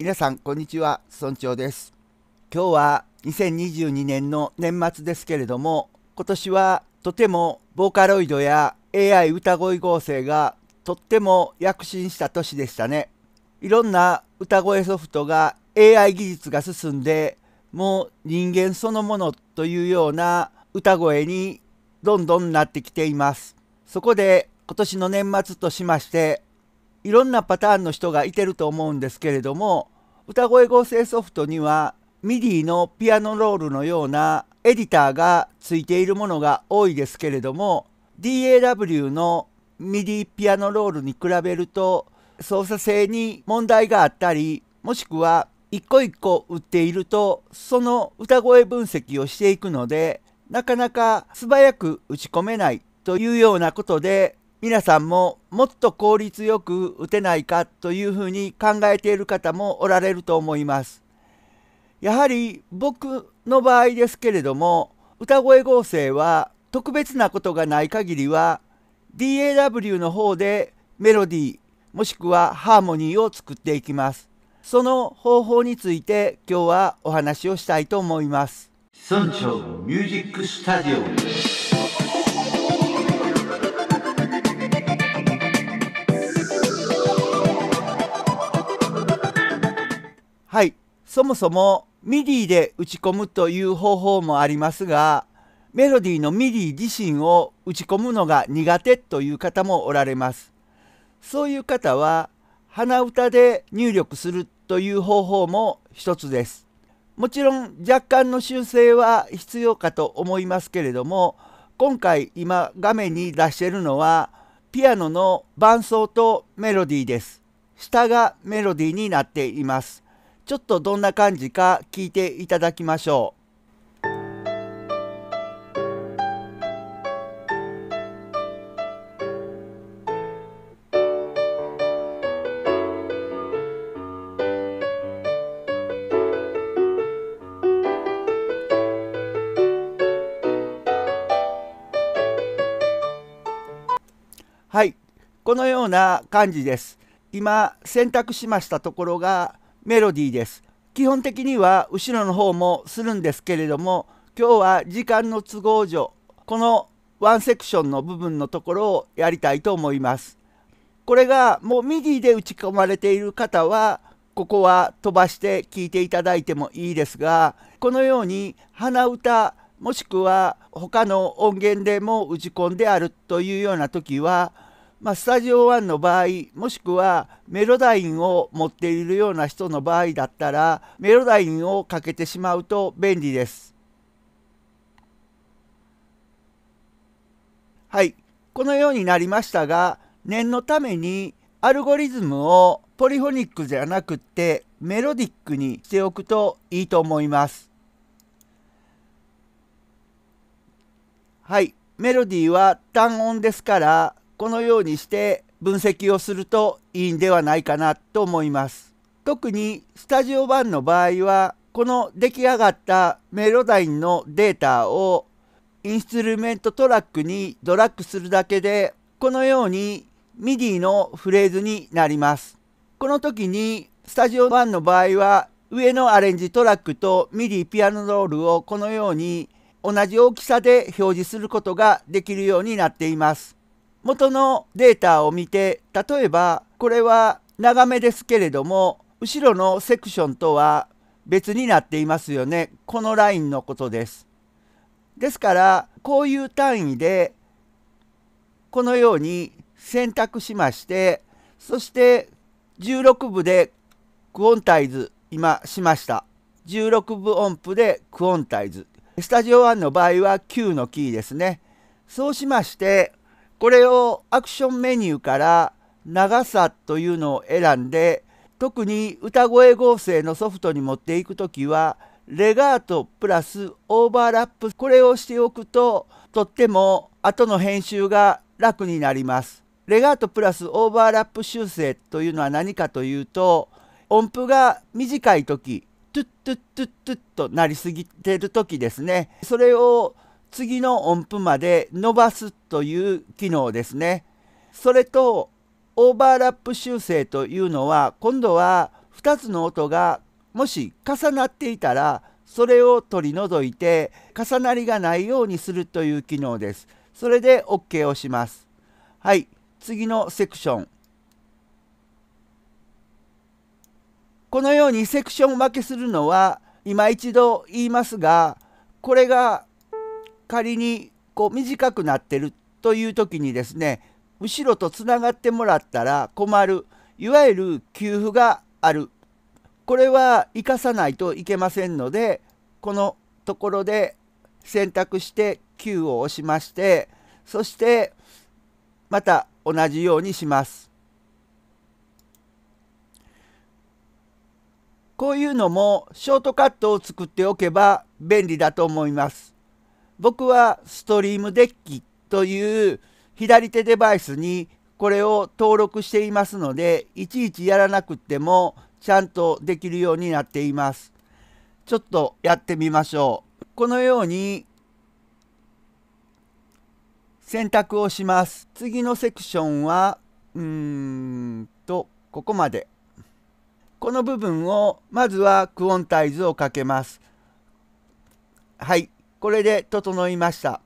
皆さんこんにちは村長です今日は2022年の年末ですけれども今年はとてもボーカロイドや AI 歌声合成がとっても躍進した年でしたねいろんな歌声ソフトが AI 技術が進んでもう人間そのものというような歌声にどんどんなってきていますそこで今年の年末としましていろんなパターンの人がいてると思うんですけれども歌声合成ソフトには MIDI のピアノロールのようなエディターがついているものが多いですけれども DAW の MIDI ピアノロールに比べると操作性に問題があったりもしくは一個一個売っているとその歌声分析をしていくのでなかなか素早く打ち込めないというようなことで皆さんももっと効率よく打てないかというふうに考えている方もおられると思います。やはり僕の場合ですけれども歌声合成は特別なことがない限りは DAW の方でメロディーもしくはハーモニーを作っていきます。その方法について今日はお話をしたいと思います。村長ミュージックスタジオはい。そもそもミディで打ち込むという方法もありますが、メロディーのミ i d 自身を打ち込むのが苦手という方もおられます。そういう方は、鼻歌で入力するという方法も一つです。もちろん若干の修正は必要かと思いますけれども、今回今画面に出しているのは、ピアノの伴奏とメロディーです。下がメロディーになっています。ちょっとどんな感じか聞いていただきましょう。はい、このような感じです。今選択しましたところがメロディーです。基本的には後ろの方もするんですけれども今日は時間の都合上このワンセクションの部分のところをやりたいと思います。これがもう MIDI で打ち込まれている方はここは飛ばして聴いていただいてもいいですがこのように鼻歌もしくは他の音源でも打ち込んであるというような時はまあ、スタジオワンの場合もしくはメロダインを持っているような人の場合だったらメロダインをかけてしまうと便利です。はい、このようになりましたが念のためにアルゴリズムをポリフォニックじゃなくってメロディックにしておくといいと思います。はい、メロディーは単音ですからこのようにして分析をするといいんではないかなと思います。特にスタジオ版の場合はこの出来上がったメロダインのデータをインストゥルメントトラックにドラッグするだけでこのように MIDI のフレーズになります。この時にスタジオ版の場合は上のアレンジトラックと MIDI ピアノロールをこのように同じ大きさで表示することができるようになっています。元のデータを見て例えばこれは長めですけれども後ろのセクションとは別になっていますよねこのラインのことです。ですからこういう単位でこのように選択しましてそして16部でクオンタイズ今しました。16部音符でクオンタイズ。スタジオ1の場合は9のキーですね。そうしましてこれをアクションメニューから長さというのを選んで特に歌声合成のソフトに持っていく時はレガートプラスオーバーラップこれをしておくととっても後の編集が楽になります。レガートプラスオーバーラップ修正というのは何かというと音符が短い時トゥットゥットゥットゥッとなりすぎてる時ですねそれを次の音符まで伸ばすという機能ですね。それとオーバーラップ修正というのは今度は2つの音がもし重なっていたらそれを取り除いて重なりがないようにするという機能です。それで OK をします。はい、次のセクション。このようにセクション分けするのは今一度言いますがこれが仮にこう短くなってるという時にですね後ろとつながってもらったら困るいわゆる給付があるこれは生かさないといけませんのでこのところで選択して9を押しましてそしてまた同じようにします。こういうのもショートカットを作っておけば便利だと思います。僕はストリームデッキという左手デバイスにこれを登録していますのでいちいちやらなくてもちゃんとできるようになっていますちょっとやってみましょうこのように選択をします次のセクションはうーんとここまでこの部分をまずはクオンタイズをかけますはいこれで整いました。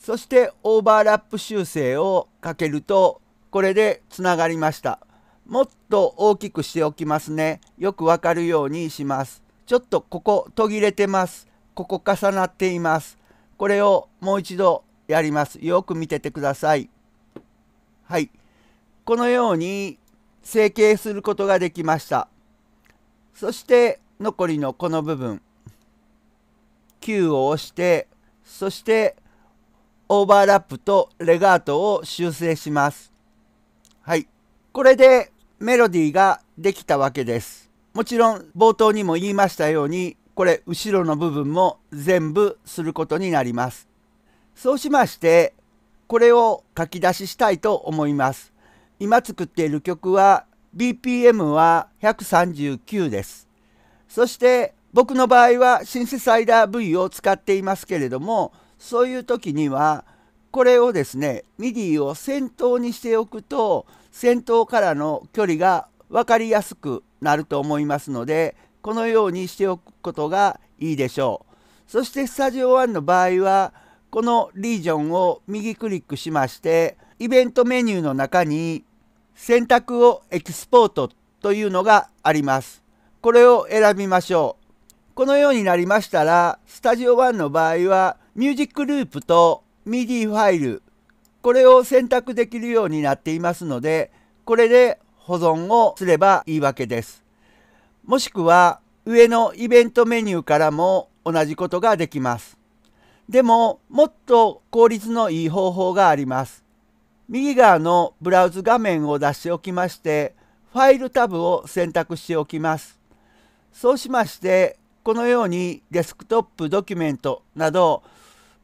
そしてオーバーラップ修正をかけるとこれでつながりました。もっと大きくしておきますね。よくわかるようにします。ちょっとここ途切れてます。ここ重なっています。これをもう一度やります。よく見ててください。はい。このように成形することができました。そして残りのこの部分。を押して、そしてオーバーラップとレガートを修正します。はい。これでメロディーができたわけです。もちろん冒頭にも言いましたように、これ後ろの部分も全部することになります。そうしまして、これを書き出ししたいと思います。今作っている曲は BPM は139です。そして僕の場合はシンセサイダー V を使っていますけれどもそういう時にはこれをですね MIDI を先頭にしておくと先頭からの距離が分かりやすくなると思いますのでこのようにしておくことがいいでしょう。そしてスタジオ1の場合はこのリージョンを右クリックしましてイベントメニューの中に選択をエキスポートというのがあります。これを選びましょう。このようになりましたら、スタジオ1の場合は、ミュージックループと MIDI ファイル、これを選択できるようになっていますので、これで保存をすればいいわけです。もしくは、上のイベントメニューからも同じことができます。でも、もっと効率のいい方法があります。右側のブラウズ画面を出しておきまして、ファイルタブを選択しておきます。そうしまして、このようにデスクトップドキュメントなど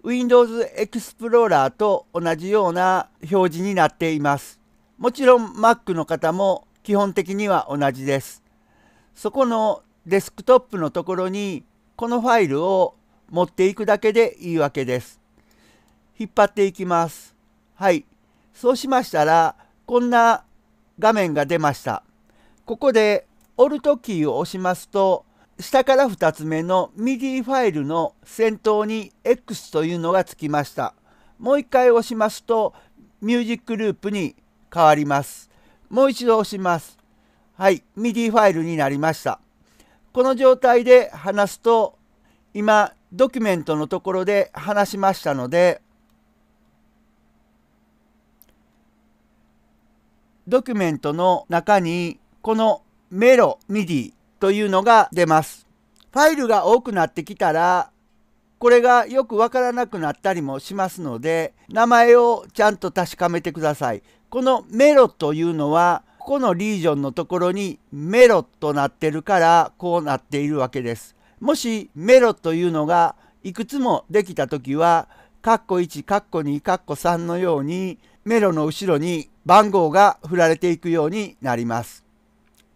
Windows Explorer と同じような表示になっています。もちろん Mac の方も基本的には同じです。そこのデスクトップのところにこのファイルを持っていくだけでいいわけです。引っ張っていきます。はい。そうしましたらこんな画面が出ました。ここで Alt キーを押しますと下から2つ目の MIDI ファイルの先頭に X というのがつきました。もう一回押しますと、ミュージックループに変わります。もう一度押します。はい、MIDI ファイルになりました。この状態で話すと、今、ドキュメントのところで話しましたので、ドキュメントの中に、このメロ MIDI というのが出ます。ファイルが多くなってきたら、これがよくわからなくなったりもしますので、名前をちゃんと確かめてください。このメロというのは、ここのリージョンのところにメロとなってるから、こうなっているわけです。もしメロというのがいくつもできた時は、カッコ1、カッコ2、カッコ3のように、メロの後ろに番号が振られていくようになります。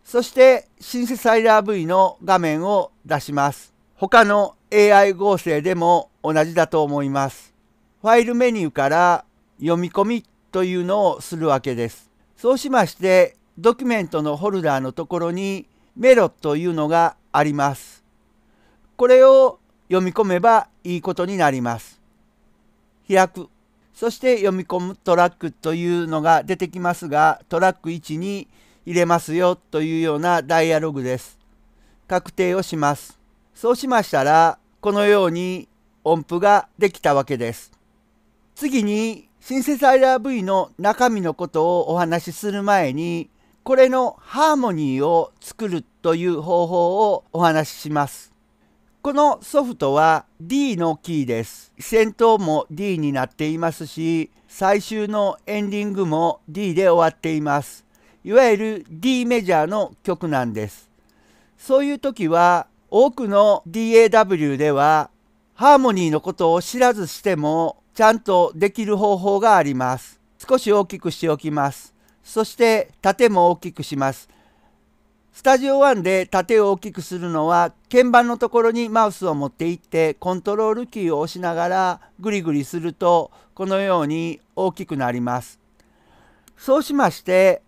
そしてシンセサイザー V の画面を出します。他の AI 合成でも同じだと思います。ファイルメニューから読み込みというのをするわけです。そうしましてドキュメントのホルダーのところにメロというのがあります。これを読み込めばいいことになります。開く。そして読み込むトラックというのが出てきますが、トラック1に入れますよというようなダイアログです。確定をします。そうしましたら、このように音符ができたわけです。次に、シンセサイザー V の中身のことをお話しする前に、これのハーモニーを作るという方法をお話しします。このソフトは D のキーです。先頭も D になっていますし、最終のエンディングも D で終わっています。いわゆる D メジャーの曲なんです。そういう時は多くの DAW ではハーモニーのことを知らずしてもちゃんとできる方法があります。少し大きくしておきます。そして縦も大きくします。スタジオ1で縦を大きくするのは鍵盤のところにマウスを持っていってコントロールキーを押しながらグリグリするとこのように大きくなります。そうしまして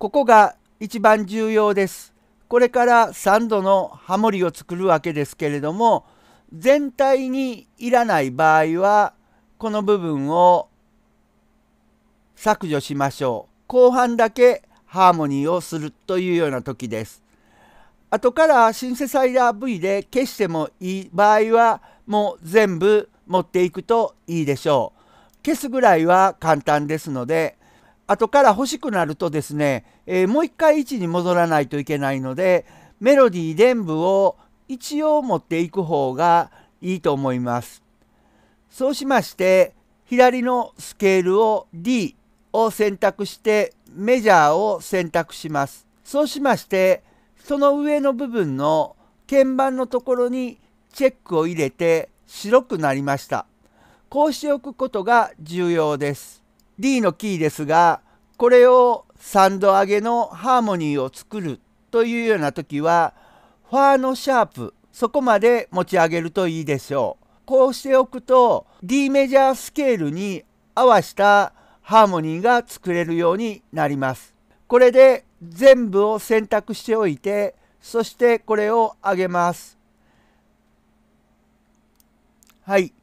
ここが一番重要です。これから3度のハモリを作るわけですけれども全体にいらない場合はこの部分を削除しましょう。後半だけハーモニーをするというような時です。後からシンセサイダー V で消してもいい場合はもう全部持っていくといいでしょう。消すぐらいは簡単ですので後から欲しくなるとですね、えー、もう一回位置に戻らないといけないのでメロディー全部を一応持っていく方がいいと思います。そうしまして左のスケールを D を選択してメジャーを選択します。そうしましてその上の部分の鍵盤のところにチェックを入れて白くなりました。こうしておくことが重要です。D のキーですがこれを3度上げのハーモニーを作るというような時はファーのシャープそこまで持ち上げるといいでしょう。こうしておくと D メジャースケールに合わしたハーモニーが作れるようになります。これで全部を選択しておいてそしてこれを上げます。はい。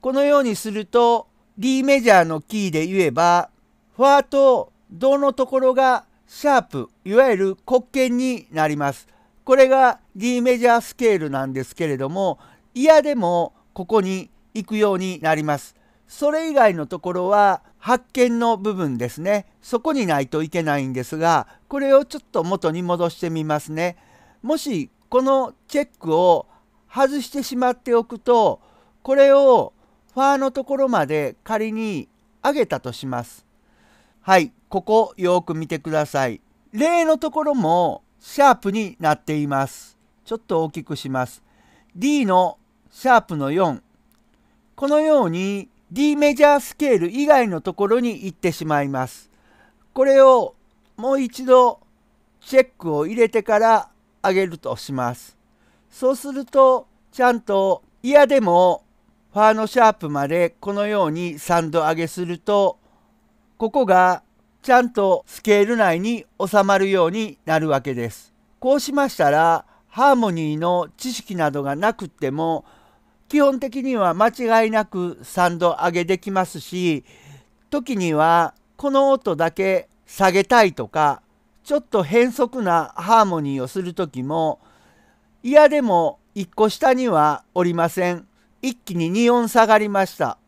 このようにすると D メジャーのキーで言えば、ファーとドのところがシャープ、いわゆる黒鍵になります。これが D メジャースケールなんですけれども、嫌でもここに行くようになります。それ以外のところは発見の部分ですね。そこにないといけないんですが、これをちょっと元に戻してみますね。もしこのチェックを外してしまっておくと、これをファーのところまで仮に上げたとします。はい、ここよく見てください。例のところもシャープになっています。ちょっと大きくします。D のシャープの4。このように D メジャースケール以外のところに行ってしまいます。これをもう一度チェックを入れてから上げるとします。そうするとちゃんと嫌でもファーのシャープまでこのように3度上げするとここがちゃんとスケール内に収まるようになるわけです。こうしましたらハーモニーの知識などがなくっても基本的には間違いなく3度上げできますし時にはこの音だけ下げたいとかちょっと変則なハーモニーをする時も嫌でも1個下にはおりません。一気に2音下がりました。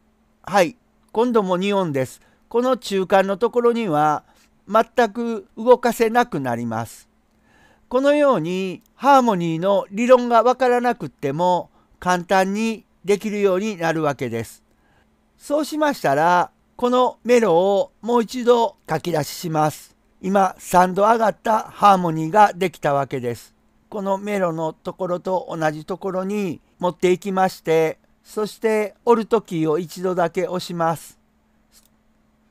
はい、今度も2音です。この中間のところには全く動かせなくなります。このようにハーモニーの理論がわからなくっても簡単にできるようになるわけです。そうしましたらこのメロをもう一度書き出しします。今3度上がったハーモニーができたわけです。このメロのところと同じところに持っていきましてそしてトキーを一度だけ押します。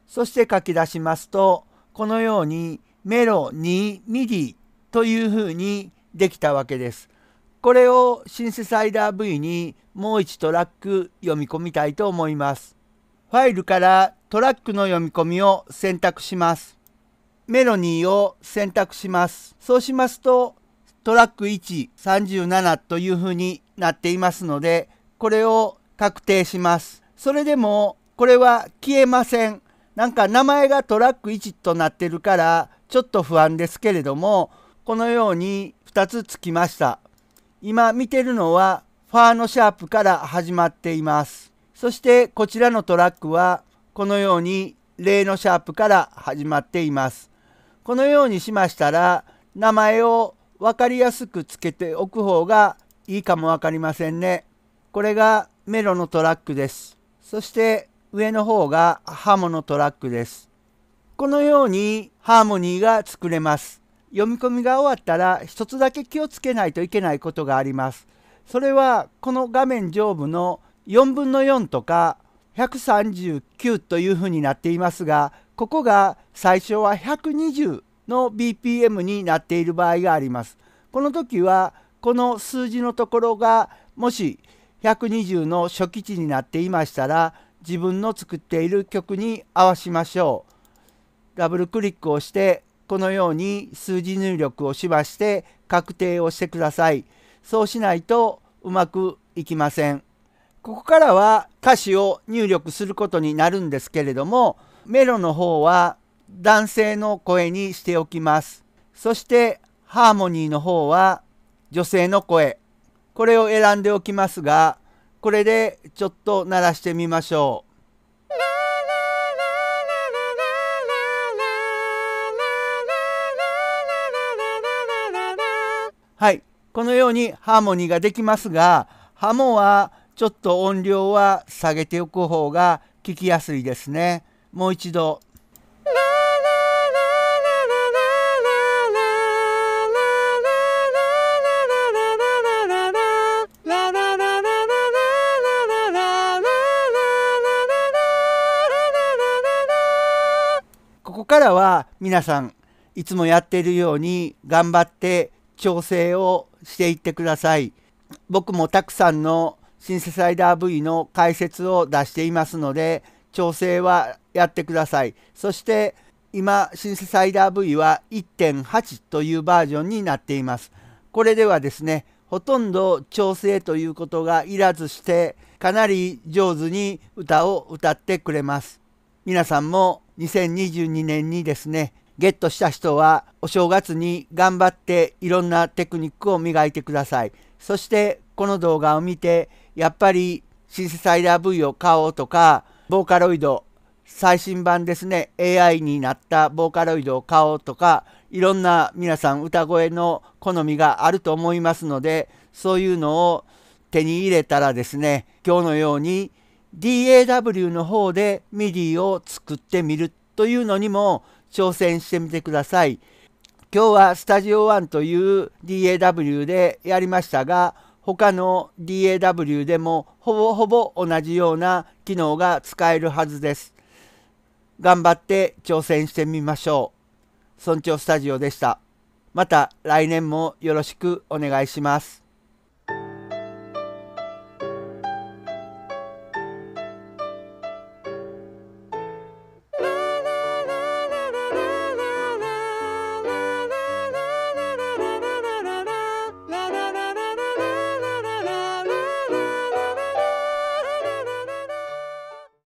そして書き出しますと、このようにメロ2ミディというふうにできたわけです。これをシンセサイダー V にもう1トラック読み込みたいと思います。ファイルからトラックの読み込みを選択します。メロニーを選択します。そうしますとトラック137というふうになっていますのでこれを確定します。それでもこれは消えません。なんか名前がトラック1となってるからちょっと不安ですけれどもこのように2つつきました。今見てるのはファーのシャープから始まっています。そしてこちらのトラックはこのように例のシャープから始まっています。このようにしましたら名前を分かりやすくつけておく方がいいかも分かりませんね。これがメロのトラックです。そして上の方がハモのトラックです。このようにハーモニーが作れます。読み込みが終わったら一つだけ気をつけないといけないことがあります。それはこの画面上部の4分の4とか139というふうになっていますがここが最初は120の BPM になっている場合があります。この時はこの数字のところがもし120の初期値になっていましたら自分の作っている曲に合わしましょう。ダブルクリックをしてこのように数字入力をしまして確定をしてください。そうしないとうまくいきません。ここからは歌詞を入力することになるんですけれどもメロの方は男性の声にしておきます。そしてハーモニーの方は女性の声これを選んでおきますが、これでちょっと鳴らしてみましょう。はい。このようにハーモニーができますが、ハモはちょっと音量は下げておく方が聞きやすいですね。もう一度からは皆さんいつもやっているように頑張って調整をしていってください。僕もたくさんのシンセサイダー V の解説を出していますので調整はやってください。そして今シンセサイダー V は1.8というバージョンになっています。これではですねほとんど調整ということがいらずしてかなり上手に歌を歌ってくれます。皆さんも2022年にですねゲットした人はお正月に頑張っていろんなテクニックを磨いてくださいそしてこの動画を見てやっぱりシンセサイダー V を買おうとかボーカロイド最新版ですね AI になったボーカロイドを買おうとかいろんな皆さん歌声の好みがあると思いますのでそういうのを手に入れたらですね今日のように DAW の方で MIDI を作ってみるというのにも挑戦してみてください。今日はスタジオ1という DAW でやりましたが他の DAW でもほぼほぼ同じような機能が使えるはずです。頑張って挑戦してみましょう。村長スタジオでした。また来年もよろしくお願いします。